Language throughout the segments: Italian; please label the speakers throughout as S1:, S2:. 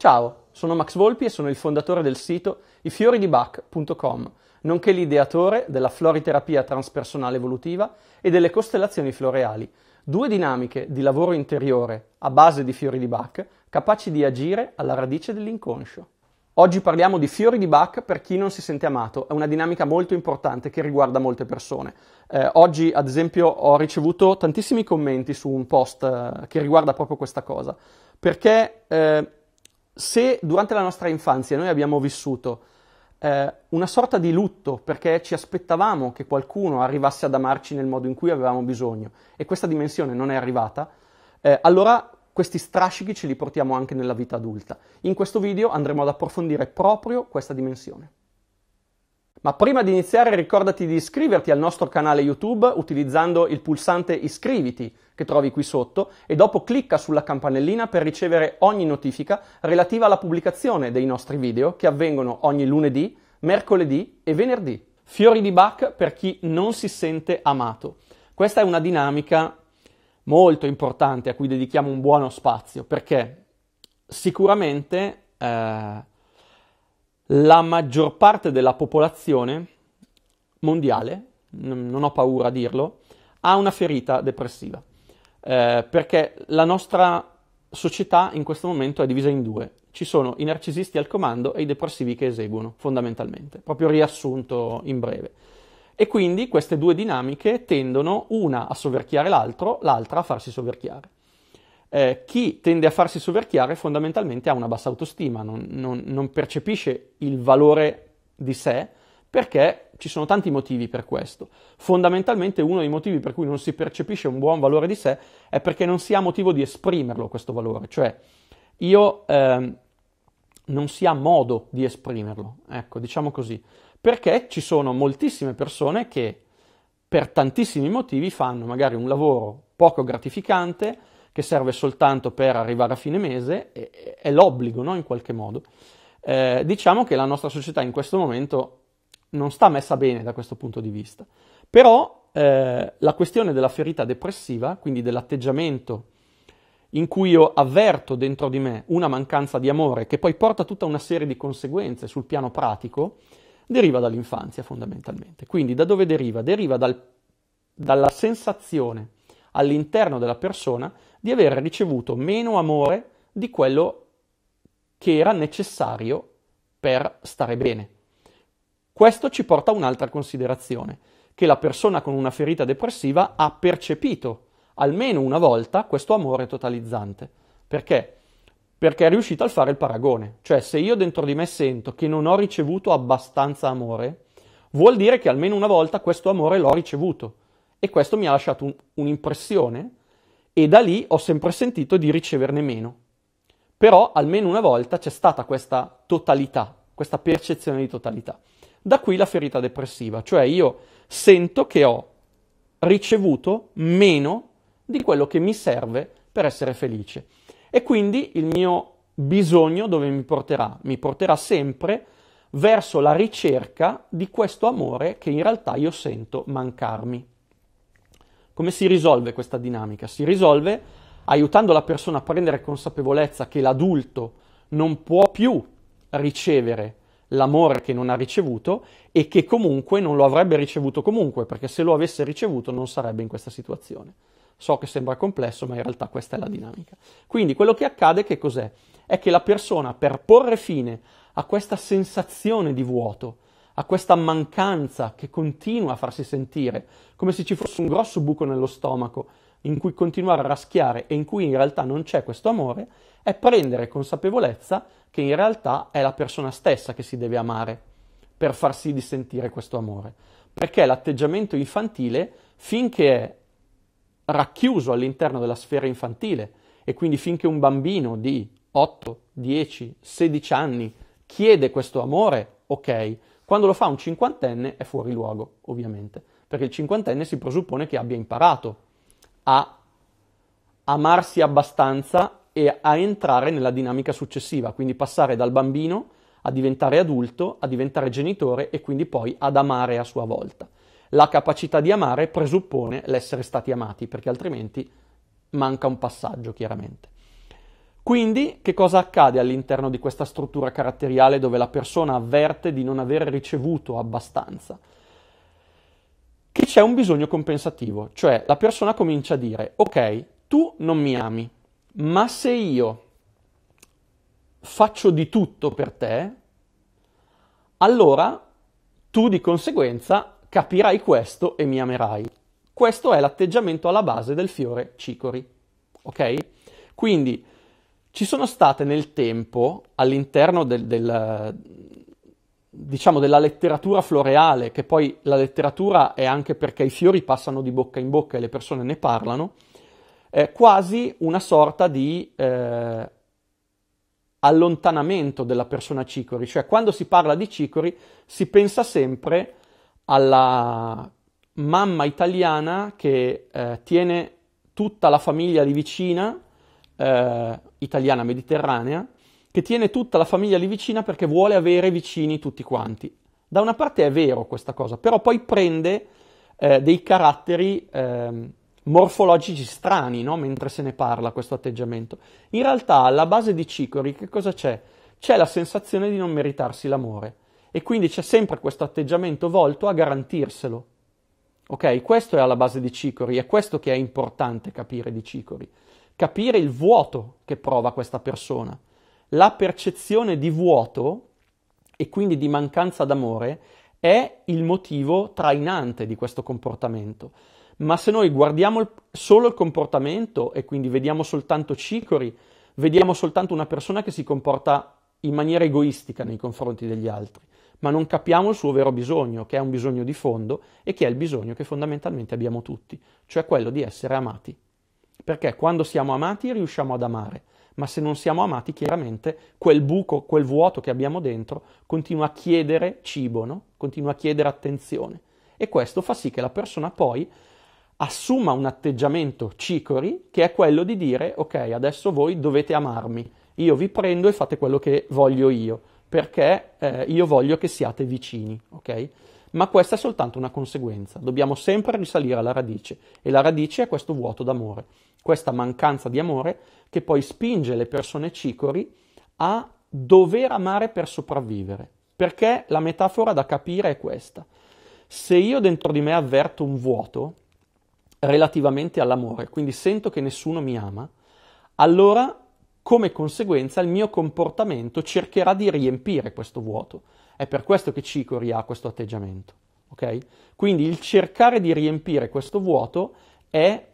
S1: Ciao, sono Max Volpi e sono il fondatore del sito ifioridibac.com, nonché l'ideatore della floriterapia transpersonale evolutiva e delle costellazioni floreali, due dinamiche di lavoro interiore a base di fiori di Bach capaci di agire alla radice dell'inconscio. Oggi parliamo di fiori di Bach per chi non si sente amato, è una dinamica molto importante che riguarda molte persone. Eh, oggi, ad esempio, ho ricevuto tantissimi commenti su un post eh, che riguarda proprio questa cosa, perché eh, se durante la nostra infanzia noi abbiamo vissuto eh, una sorta di lutto perché ci aspettavamo che qualcuno arrivasse ad amarci nel modo in cui avevamo bisogno e questa dimensione non è arrivata, eh, allora questi strascichi ce li portiamo anche nella vita adulta. In questo video andremo ad approfondire proprio questa dimensione. Ma prima di iniziare ricordati di iscriverti al nostro canale YouTube utilizzando il pulsante iscriviti che trovi qui sotto e dopo clicca sulla campanellina per ricevere ogni notifica relativa alla pubblicazione dei nostri video che avvengono ogni lunedì, mercoledì e venerdì. Fiori di Bach per chi non si sente amato. Questa è una dinamica molto importante a cui dedichiamo un buono spazio perché sicuramente eh, la maggior parte della popolazione mondiale, non ho paura a dirlo, ha una ferita depressiva. Eh, perché la nostra società in questo momento è divisa in due. Ci sono i narcisisti al comando e i depressivi che eseguono, fondamentalmente, proprio riassunto in breve. E quindi queste due dinamiche tendono una a soverchiare l'altro, l'altra a farsi soverchiare eh, chi tende a farsi soverchiare fondamentalmente ha una bassa autostima, non, non, non percepisce il valore di sé perché ci sono tanti motivi per questo. Fondamentalmente uno dei motivi per cui non si percepisce un buon valore di sé è perché non si ha motivo di esprimerlo questo valore, cioè io eh, non si ha modo di esprimerlo, ecco, diciamo così, perché ci sono moltissime persone che per tantissimi motivi fanno magari un lavoro poco gratificante, che serve soltanto per arrivare a fine mese, è, è l'obbligo no? in qualche modo. Eh, diciamo che la nostra società in questo momento non sta messa bene da questo punto di vista, però eh, la questione della ferita depressiva, quindi dell'atteggiamento in cui io avverto dentro di me una mancanza di amore che poi porta tutta una serie di conseguenze sul piano pratico, deriva dall'infanzia fondamentalmente. Quindi da dove deriva? Deriva dal, dalla sensazione all'interno della persona di aver ricevuto meno amore di quello che era necessario per stare bene. Questo ci porta a un'altra considerazione, che la persona con una ferita depressiva ha percepito almeno una volta questo amore totalizzante. Perché? Perché è riuscita a fare il paragone. Cioè, se io dentro di me sento che non ho ricevuto abbastanza amore, vuol dire che almeno una volta questo amore l'ho ricevuto. E questo mi ha lasciato un, un'impressione e da lì ho sempre sentito di riceverne meno. Però almeno una volta c'è stata questa totalità, questa percezione di totalità. Da qui la ferita depressiva, cioè io sento che ho ricevuto meno di quello che mi serve per essere felice. E quindi il mio bisogno dove mi porterà? Mi porterà sempre verso la ricerca di questo amore che in realtà io sento mancarmi. Come si risolve questa dinamica? Si risolve aiutando la persona a prendere consapevolezza che l'adulto non può più ricevere l'amore che non ha ricevuto e che comunque non lo avrebbe ricevuto comunque, perché se lo avesse ricevuto non sarebbe in questa situazione. So che sembra complesso, ma in realtà questa è la dinamica. Quindi quello che accade che cos'è? È che la persona per porre fine a questa sensazione di vuoto, a questa mancanza che continua a farsi sentire, come se ci fosse un grosso buco nello stomaco in cui continuare a raschiare e in cui in realtà non c'è questo amore, è prendere consapevolezza che in realtà è la persona stessa che si deve amare per far sì di sentire questo amore. Perché l'atteggiamento infantile, finché è racchiuso all'interno della sfera infantile, e quindi finché un bambino di 8, 10, 16 anni chiede questo amore, ok, quando lo fa un cinquantenne è fuori luogo, ovviamente, perché il cinquantenne si presuppone che abbia imparato a amarsi abbastanza e a entrare nella dinamica successiva, quindi passare dal bambino a diventare adulto, a diventare genitore e quindi poi ad amare a sua volta. La capacità di amare presuppone l'essere stati amati, perché altrimenti manca un passaggio, chiaramente. Quindi, che cosa accade all'interno di questa struttura caratteriale dove la persona avverte di non aver ricevuto abbastanza? Che c'è un bisogno compensativo, cioè la persona comincia a dire, ok, tu non mi ami, ma se io faccio di tutto per te, allora tu di conseguenza capirai questo e mi amerai. Questo è l'atteggiamento alla base del fiore cicori, ok? Quindi ci sono state nel tempo, all'interno del, del, diciamo della letteratura floreale, che poi la letteratura è anche perché i fiori passano di bocca in bocca e le persone ne parlano, eh, quasi una sorta di eh, allontanamento della persona cicori, cioè quando si parla di cicori si pensa sempre alla mamma italiana che eh, tiene tutta la famiglia di vicina eh, italiana mediterranea che tiene tutta la famiglia lì vicina perché vuole avere vicini tutti quanti. Da una parte è vero questa cosa, però poi prende eh, dei caratteri eh, morfologici strani no? mentre se ne parla questo atteggiamento. In realtà alla base di Cicori che cosa c'è? C'è la sensazione di non meritarsi l'amore e quindi c'è sempre questo atteggiamento volto a garantirselo. Ok, questo è alla base di Cicori, è questo che è importante capire di Cicori capire il vuoto che prova questa persona. La percezione di vuoto e quindi di mancanza d'amore è il motivo trainante di questo comportamento. Ma se noi guardiamo solo il comportamento e quindi vediamo soltanto cicori, vediamo soltanto una persona che si comporta in maniera egoistica nei confronti degli altri, ma non capiamo il suo vero bisogno, che è un bisogno di fondo e che è il bisogno che fondamentalmente abbiamo tutti, cioè quello di essere amati. Perché quando siamo amati riusciamo ad amare, ma se non siamo amati, chiaramente quel buco, quel vuoto che abbiamo dentro continua a chiedere cibo, no? continua a chiedere attenzione. E questo fa sì che la persona poi assuma un atteggiamento cicori che è quello di dire ok, adesso voi dovete amarmi, io vi prendo e fate quello che voglio io, perché eh, io voglio che siate vicini, ok? Ma questa è soltanto una conseguenza, dobbiamo sempre risalire alla radice e la radice è questo vuoto d'amore questa mancanza di amore che poi spinge le persone cicori a dover amare per sopravvivere. Perché la metafora da capire è questa. Se io dentro di me avverto un vuoto relativamente all'amore, quindi sento che nessuno mi ama, allora come conseguenza il mio comportamento cercherà di riempire questo vuoto. È per questo che Cicori ha questo atteggiamento. Okay? Quindi il cercare di riempire questo vuoto è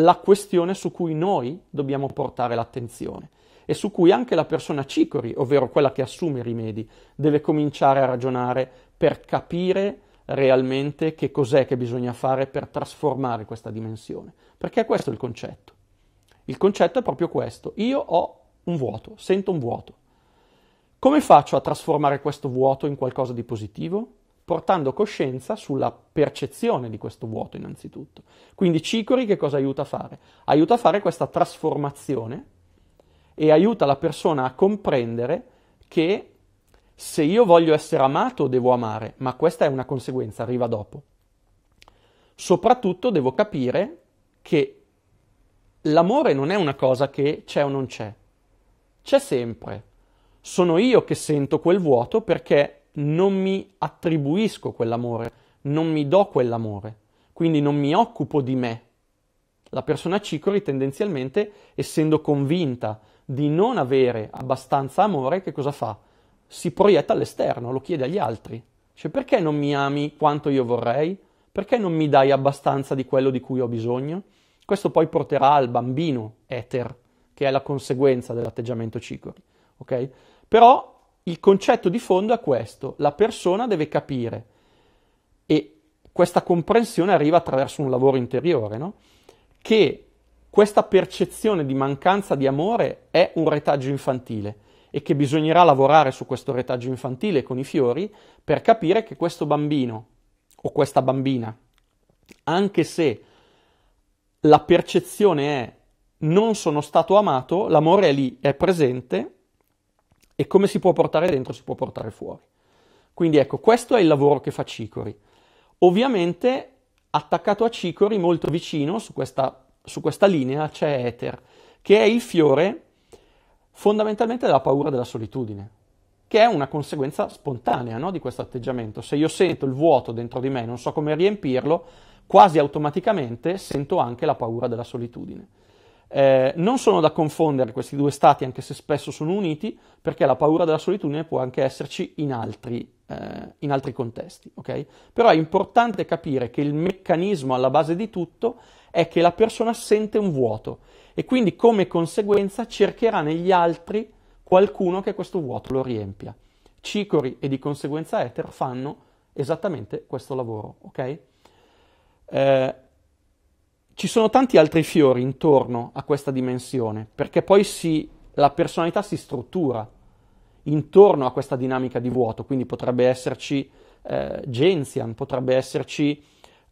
S1: la questione su cui noi dobbiamo portare l'attenzione e su cui anche la persona cicori, ovvero quella che assume i rimedi, deve cominciare a ragionare per capire realmente che cos'è che bisogna fare per trasformare questa dimensione. Perché questo è il concetto. Il concetto è proprio questo. Io ho un vuoto, sento un vuoto. Come faccio a trasformare questo vuoto in qualcosa di positivo? portando coscienza sulla percezione di questo vuoto innanzitutto. Quindi Cicori che cosa aiuta a fare? Aiuta a fare questa trasformazione e aiuta la persona a comprendere che se io voglio essere amato devo amare, ma questa è una conseguenza, arriva dopo. Soprattutto devo capire che l'amore non è una cosa che c'è o non c'è, c'è sempre. Sono io che sento quel vuoto perché non mi attribuisco quell'amore, non mi do quell'amore, quindi non mi occupo di me. La persona cicori tendenzialmente, essendo convinta di non avere abbastanza amore, che cosa fa? Si proietta all'esterno, lo chiede agli altri. Cioè, perché non mi ami quanto io vorrei? Perché non mi dai abbastanza di quello di cui ho bisogno? Questo poi porterà al bambino eter, che è la conseguenza dell'atteggiamento cicori. Ok? Però il concetto di fondo è questo, la persona deve capire e questa comprensione arriva attraverso un lavoro interiore, no? che questa percezione di mancanza di amore è un retaggio infantile e che bisognerà lavorare su questo retaggio infantile con i fiori per capire che questo bambino o questa bambina, anche se la percezione è non sono stato amato, l'amore è lì, è presente e come si può portare dentro si può portare fuori. Quindi ecco, questo è il lavoro che fa Cicori. Ovviamente attaccato a Cicori, molto vicino, su questa, su questa linea c'è Ether, che è il fiore fondamentalmente della paura della solitudine, che è una conseguenza spontanea no, di questo atteggiamento. Se io sento il vuoto dentro di me, non so come riempirlo, quasi automaticamente sento anche la paura della solitudine. Eh, non sono da confondere questi due stati, anche se spesso sono uniti, perché la paura della solitudine può anche esserci in altri, eh, in altri contesti. Okay? Però è importante capire che il meccanismo alla base di tutto è che la persona sente un vuoto e quindi come conseguenza cercherà negli altri qualcuno che questo vuoto lo riempia. Cicori e di conseguenza Ether fanno esattamente questo lavoro. Okay? Eh, ci sono tanti altri fiori intorno a questa dimensione, perché poi si, la personalità si struttura intorno a questa dinamica di vuoto, quindi potrebbe esserci eh, Gensian, potrebbe esserci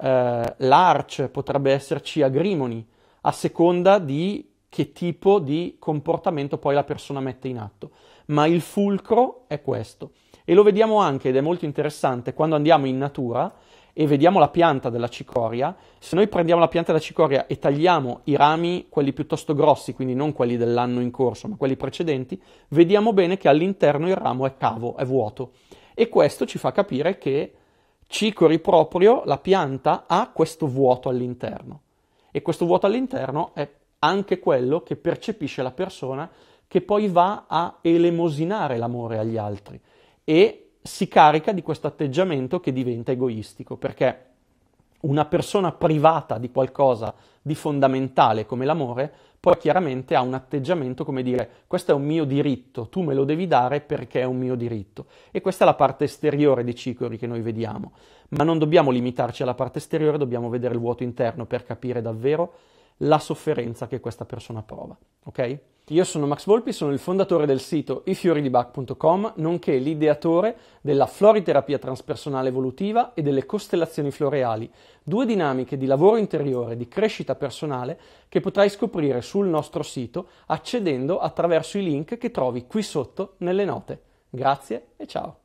S1: eh, Larch, potrebbe esserci Agrimoni, a seconda di che tipo di comportamento poi la persona mette in atto. Ma il fulcro è questo. E lo vediamo anche, ed è molto interessante, quando andiamo in natura, e vediamo la pianta della cicoria, se noi prendiamo la pianta della cicoria e tagliamo i rami, quelli piuttosto grossi, quindi non quelli dell'anno in corso, ma quelli precedenti, vediamo bene che all'interno il ramo è cavo, è vuoto. E questo ci fa capire che cicori proprio la pianta ha questo vuoto all'interno. E questo vuoto all'interno è anche quello che percepisce la persona che poi va a elemosinare l'amore agli altri e si carica di questo atteggiamento che diventa egoistico, perché una persona privata di qualcosa di fondamentale come l'amore, poi chiaramente ha un atteggiamento come dire questo è un mio diritto, tu me lo devi dare perché è un mio diritto. E questa è la parte esteriore di Cicori che noi vediamo, ma non dobbiamo limitarci alla parte esteriore, dobbiamo vedere il vuoto interno per capire davvero la sofferenza che questa persona prova, ok? Io sono Max Volpi, sono il fondatore del sito ifioridibach.com, nonché l'ideatore della floriterapia transpersonale evolutiva e delle costellazioni floreali, due dinamiche di lavoro interiore e di crescita personale che potrai scoprire sul nostro sito accedendo attraverso i link che trovi qui sotto nelle note. Grazie e ciao!